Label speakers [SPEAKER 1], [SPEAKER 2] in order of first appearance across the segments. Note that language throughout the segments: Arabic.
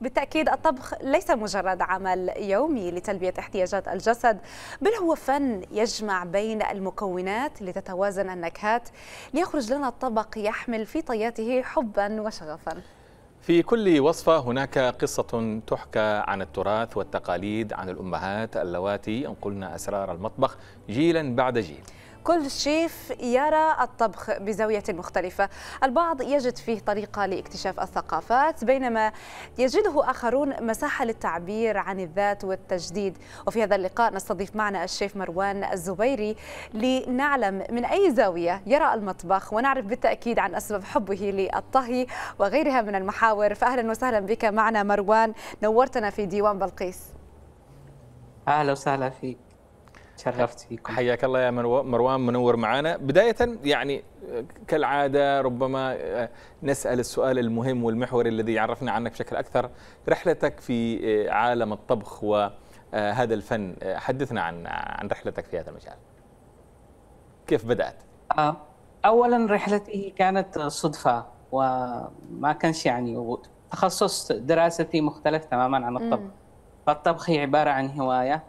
[SPEAKER 1] بالتأكيد الطبخ ليس مجرد عمل يومي لتلبية احتياجات الجسد بل هو فن يجمع بين المكونات لتتوازن النكهات ليخرج لنا الطبق يحمل في طياته حبا وشغفا
[SPEAKER 2] في كل وصفة هناك قصة تحكى عن التراث والتقاليد عن الأمهات اللواتي ينقلن أسرار المطبخ جيلا بعد جيل
[SPEAKER 1] كل شيف يرى الطبخ بزاوية مختلفة البعض يجد فيه طريقة لاكتشاف الثقافات بينما يجده آخرون مساحة للتعبير عن الذات والتجديد وفي هذا اللقاء نستضيف معنا الشيف مروان الزبيري لنعلم من أي زاوية يرى المطبخ ونعرف بالتأكيد عن أسباب حبه للطهي وغيرها من المحاور فأهلا وسهلا بك معنا مروان نورتنا في ديوان بلقيس
[SPEAKER 2] أهلا وسهلا فيك تشرفت فيكم حياك الله يا مروان منور معنا بداية يعني كالعادة ربما آه، نسأل السؤال المهم والمحوري الذي عرفنا عنك بشكل أكثر رحلتك في آه، عالم الطبخ وهذا آه، الفن حدثنا عن عن رحلتك في هذا المجال كيف بدأت؟ أولا
[SPEAKER 3] رحلتي كانت صدفة وما كانش يعني تخصص دراستي مختلف تماما عن الطبخ فالطبخ هي عبارة عن هواية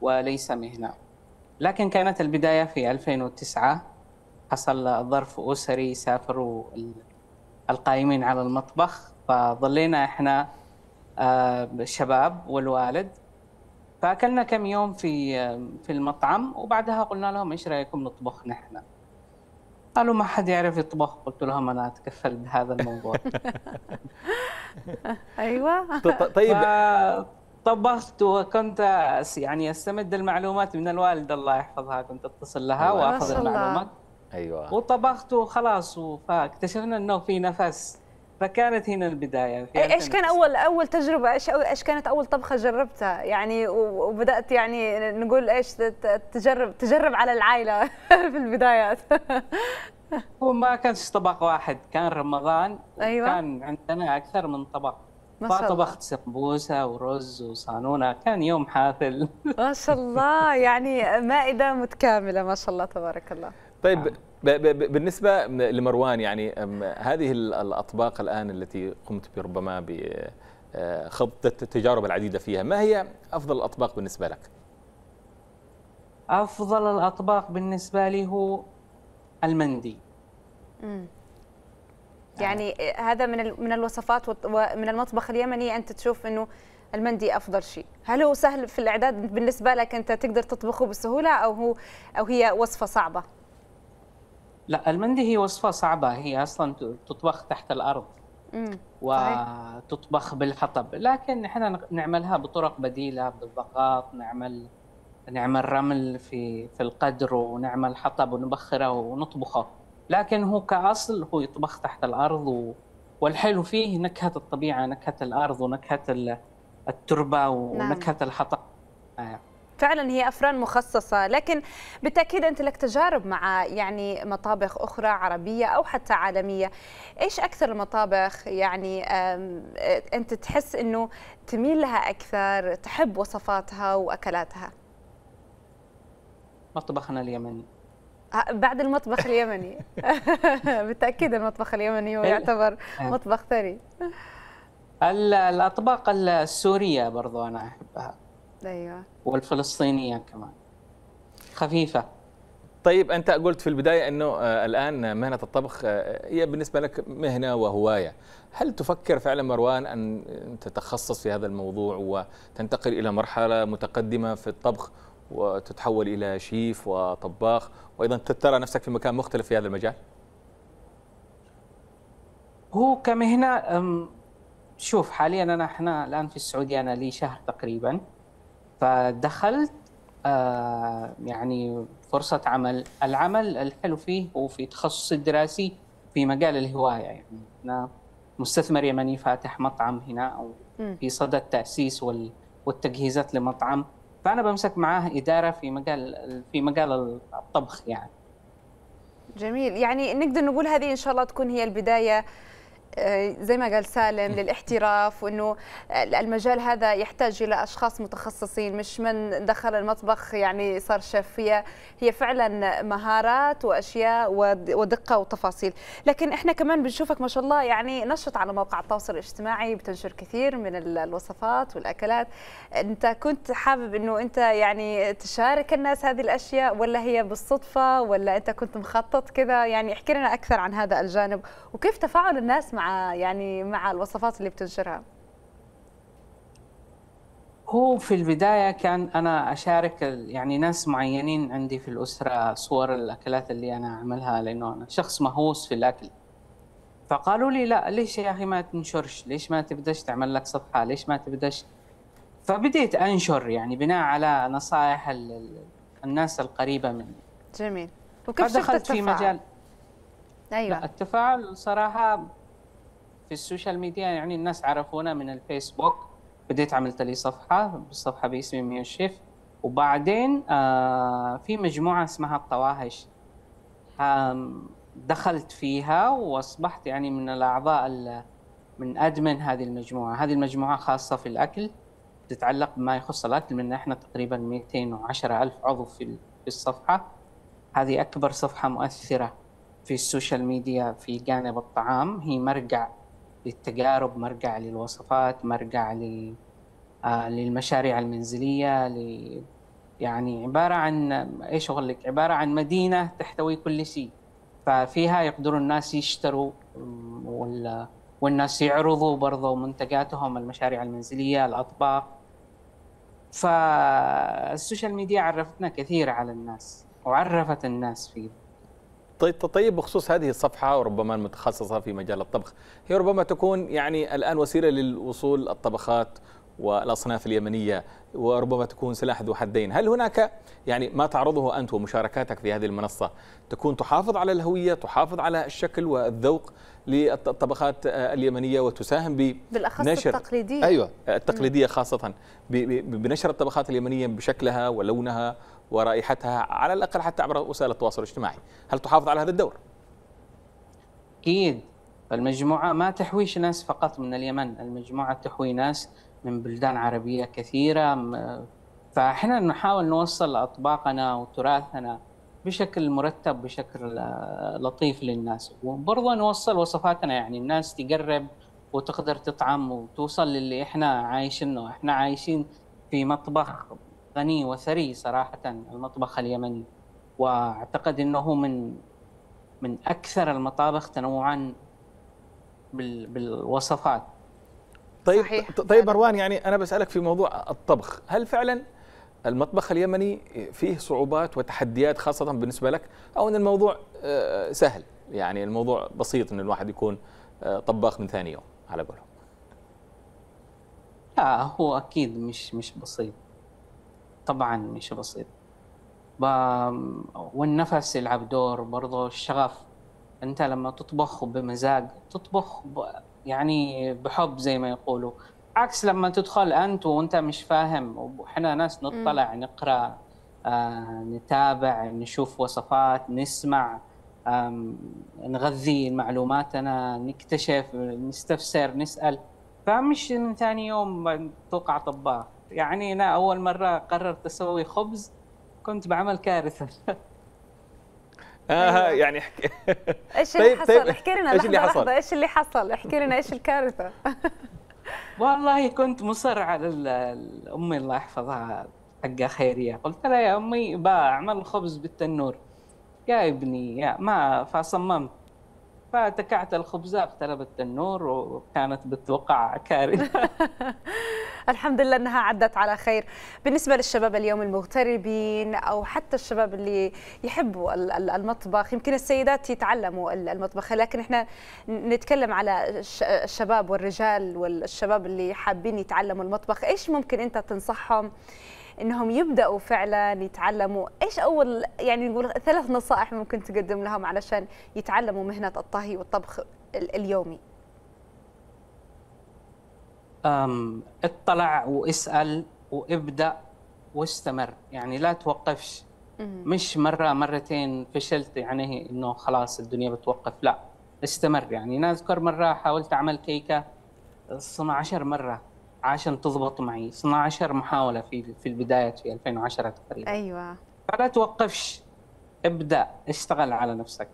[SPEAKER 3] وليس مهنة لكن كانت البداية في 2009 حصل ظرف أسري سافروا القائمين على المطبخ فظلينا احنا آه، الشباب والوالد فاكلنا كم يوم في آه، في المطعم وبعدها قلنا لهم ايش رايكم نطبخ نحن؟ قالوا ما حد يعرف يطبخ قلت لهم انا اتكفل بهذا الموضوع
[SPEAKER 1] ايوه طيب
[SPEAKER 3] طبخت وكنت يعني استمد المعلومات من الوالده الله يحفظها كنت اتصل لها واخذ المعلومات ايوه وطبخت وخلاص فاكتشفنا انه في نفس فكانت هنا البدايه إيه، ايش كان
[SPEAKER 1] اول اول تجربه ايش ايش كانت اول طبخه جربتها يعني وبدات يعني نقول ايش تجرب تجرب على العائله في البدايات هو
[SPEAKER 3] ما كانش طبق واحد كان رمضان أيوة. كان عندنا اكثر من طبق
[SPEAKER 1] فطبخت
[SPEAKER 3] سمبوسه ورز وصانونه كان يوم حافل
[SPEAKER 1] ما شاء الله يعني مائده متكامله ما شاء الله تبارك الله
[SPEAKER 2] طيب نعم. بالنسبه لمروان يعني هذه الاطباق الان التي قمت بربما بخض آه، التجارب العديده فيها ما هي افضل الاطباق بالنسبه لك
[SPEAKER 3] افضل الاطباق بالنسبه لي هو المندي
[SPEAKER 1] يعني, يعني, هذا من من الوصفات ومن المطبخ اليمني انت تشوف انه المندي افضل شيء هل هو سهل في الاعداد بالنسبه لك انت تقدر تطبخه بسهوله او هو او هي وصفه صعبه
[SPEAKER 3] لا المندي هي وصفه صعبه هي اصلا تطبخ تحت الارض وتطبخ بالحطب لكن احنا نعملها بطرق بديله بالضغط نعمل نعمل رمل في في القدر ونعمل حطب ونبخره ونطبخه لكن هو كأصل هو يطبخ تحت الأرض و... والحلو فيه نكهة الطبيعة نكهة الأرض ونكهة التربة نعم. ونكهة نعم. الحطب آه.
[SPEAKER 1] فعلا هي افران مخصصه لكن بالتاكيد انت لك تجارب مع يعني مطابخ اخرى عربيه او حتى عالميه ايش اكثر المطابخ يعني آه، انت تحس انه تميل لها اكثر تحب وصفاتها واكلاتها
[SPEAKER 3] مطبخنا اليمني
[SPEAKER 1] آه، بعد المطبخ اليمني بالتاكيد المطبخ اليمني هو إيه. يعتبر إيه. مطبخ ثري
[SPEAKER 3] الاطباق السوريه برضو انا احبها
[SPEAKER 1] ايوه
[SPEAKER 2] والفلسطينيه كمان خفيفه طيب انت قلت في البدايه انه آه، الان مهنه الطبخ آه، هي بالنسبه لك مهنه وهوايه هل تفكر فعلا مروان ان تتخصص في هذا الموضوع وتنتقل الى مرحله متقدمه في الطبخ وتتحول إلى شيف وطباخ وأيضا ترى نفسك في مكان مختلف في هذا المجال؟
[SPEAKER 3] هو كمهنة شوف حاليا أنا إحنا الآن في السعودية أنا لي شهر تقريبا فدخلت آه، يعني فرصة عمل العمل الحلو فيه هو في تخصص الدراسي في مجال الهواية يعني أنا مستثمر يمني فاتح مطعم هنا أو في صدد تأسيس والتجهيزات لمطعم فانا بمسك معاه اداره في مجال في مجال الطبخ يعني
[SPEAKER 1] جميل يعني نقدر نقول هذه ان شاء الله تكون هي البدايه آه، زي ما قال سالم للاحتراف وانه المجال هذا يحتاج الى اشخاص متخصصين مش من دخل المطبخ يعني صار شيف هي هي فعلا مهارات واشياء ودقه وتفاصيل لكن احنا كمان بنشوفك ما شاء الله يعني نشط على مواقع التواصل الاجتماعي بتنشر كثير من الوصفات والاكلات انت كنت حابب انه انت يعني تشارك الناس هذه الاشياء ولا هي بالصدفه ولا انت كنت مخطط كذا يعني احكي لنا اكثر عن هذا الجانب وكيف تفاعل الناس مع مع يعني مع الوصفات اللي بتنشرها
[SPEAKER 3] هو في البداية كان أنا أشارك يعني ناس معينين عندي في الأسرة صور الأكلات اللي أنا أعملها لأنه أنا شخص مهووس في الأكل فقالوا لي لا ليش يا أخي ما تنشرش ليش ما تبدأش تعمل لك صفحة ليش ما تبدأش فبديت أنشر يعني بناء على نصائح الناس القريبة مني
[SPEAKER 1] جميل وكيف شفت التفاعل؟ في مجال أيوة لا
[SPEAKER 3] التفاعل صراحة في السوشيال ميديا يعني الناس عرفونا من الفيسبوك بديت عملت لي صفحه بالصفحة باسمي ميو الشيف وبعدين آه في مجموعه اسمها الطواهش دخلت فيها واصبحت يعني من الاعضاء من ادمن هذه المجموعه، هذه المجموعه خاصه في الاكل تتعلق بما يخص الاكل من احنا تقريبا 210 الف عضو في الصفحه هذه اكبر صفحه مؤثره في السوشيال ميديا في جانب الطعام هي مرجع للتجارب مرجع للوصفات مرجع آه، للمشاريع المنزلية ل... يعني عبارة عن إيش أقول لك عبارة عن مدينة تحتوي كل شيء ففيها يقدروا الناس يشتروا والناس يعرضوا برضو منتجاتهم المشاريع المنزلية الأطباق فالسوشيال ميديا عرفتنا كثير على الناس
[SPEAKER 2] وعرفت الناس فيه طيب،, طيب بخصوص هذه الصفحة وربما المتخصصة في مجال الطبخ هي ربما تكون يعني الآن وسيلة للوصول الطبخات والأصناف اليمنية وربما تكون سلاح ذو حدين هل هناك يعني ما تعرضه أنت ومشاركاتك في هذه المنصة تكون تحافظ على الهوية تحافظ على الشكل والذوق للطبخات اليمنية وتساهم بنشر التقليدية أيوة التقليدية خاصة بنشر الطبخات اليمنية بشكلها ولونها ورائحتها على الاقل حتى عبر وسائل التواصل الاجتماعي، هل تحافظ على هذا الدور؟
[SPEAKER 3] اكيد المجموعه ما تحويش ناس فقط من اليمن، المجموعه تحوي ناس من بلدان عربيه كثيره فاحنا نحاول نوصل اطباقنا وتراثنا بشكل مرتب بشكل آه، لطيف للناس وبرضه نوصل وصفاتنا يعني الناس تقرب وتقدر تطعم وتوصل للي احنا عايشينه احنا عايشين في مطبخ غني وثري صراحه المطبخ اليمني واعتقد انه من من اكثر
[SPEAKER 2] المطابخ تنوعا بالوصفات طيب صحيح. طيب مروان يعني انا بسالك في موضوع الطبخ هل فعلا المطبخ اليمني فيه صعوبات وتحديات خاصه بالنسبه لك او ان الموضوع آه، سهل يعني الموضوع بسيط ان الواحد يكون آه، طباخ من ثاني يوم على قولهم
[SPEAKER 3] لا هو اكيد مش مش بسيط طبعا مش بسيط والنفس يلعب دور برضه الشغف انت لما تطبخ بمزاج تطبخ ب... يعني بحب زي ما يقولوا عكس لما تدخل انت وانت مش فاهم وحنا ناس نطلع نقرا آه نتابع نشوف وصفات نسمع نغذي معلوماتنا نكتشف نستفسر نسال فمش ثاني يوم توقع طباخ يعني انا اول مره قررت اسوي خبز كنت بعمل كارثه آه أيوة.
[SPEAKER 2] يعني احكي
[SPEAKER 1] ايش اللي طيب، طيب، حصل احكي لنا ايش اللي حصل ايش اللي حصل احكي لنا ايش الكارثه والله
[SPEAKER 3] كنت مصر على امي الله يحفظها حقها خيريه قلت لها يا امي بعمل الخبز بالتنور يا ابني يا ما فصممت فتكعت الخبزه اقترب التنور وكانت بتوقع كارثه
[SPEAKER 1] الحمد لله انها عدت على خير بالنسبه للشباب اليوم المغتربين او حتى الشباب اللي يحبوا المطبخ يمكن السيدات يتعلموا المطبخ لكن احنا نتكلم على الشباب والرجال والشباب اللي حابين يتعلموا المطبخ ايش ممكن انت تنصحهم انهم يبداوا فعلا يتعلموا ايش اول يعني نقول ثلاث نصائح ممكن تقدم لهم علشان يتعلموا مهنه الطهي والطبخ اليومي
[SPEAKER 3] اطلع واسال وابدا واستمر يعني لا توقفش مش مره مرتين فشلت يعني انه خلاص الدنيا بتوقف لا استمر يعني انا اذكر مره حاولت اعمل كيكه 12 مره عشان تضبط معي 12 محاوله في في البدايه في 2010 تقريبا ايوه فلا توقفش ابدا اشتغل على نفسك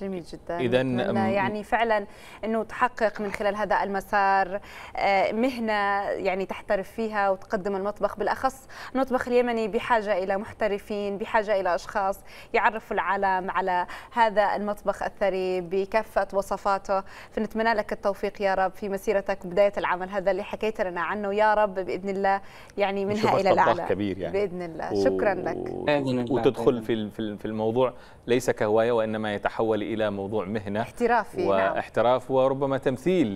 [SPEAKER 1] جميل جدا اذا يعني فعلا انه تحقق من خلال هذا المسار آه، مهنه يعني تحترف فيها وتقدم المطبخ بالاخص المطبخ اليمني بحاجه الى محترفين بحاجه الى اشخاص يعرفوا العالم على هذا المطبخ الثري بكافه وصفاته فنتمنى لك التوفيق يا رب في مسيرتك بدايه العمل هذا اللي حكيت لنا عنه يا رب باذن الله يعني منها الى الاعلى كبير يعني باذن الله شكرا و... لك وتدخل
[SPEAKER 2] في في الموضوع ليس كهوايه وانما يتحول إلى موضوع مهنة احترافي نعم. واحتراف نعم. وربما تمثيل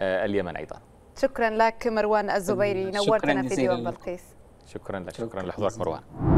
[SPEAKER 2] لليمن أيضا
[SPEAKER 1] شكرا لك مروان الزبيري نورتنا في ديوان بلقيس
[SPEAKER 2] شكرا لك شكرا, شكرا لحضورك مروان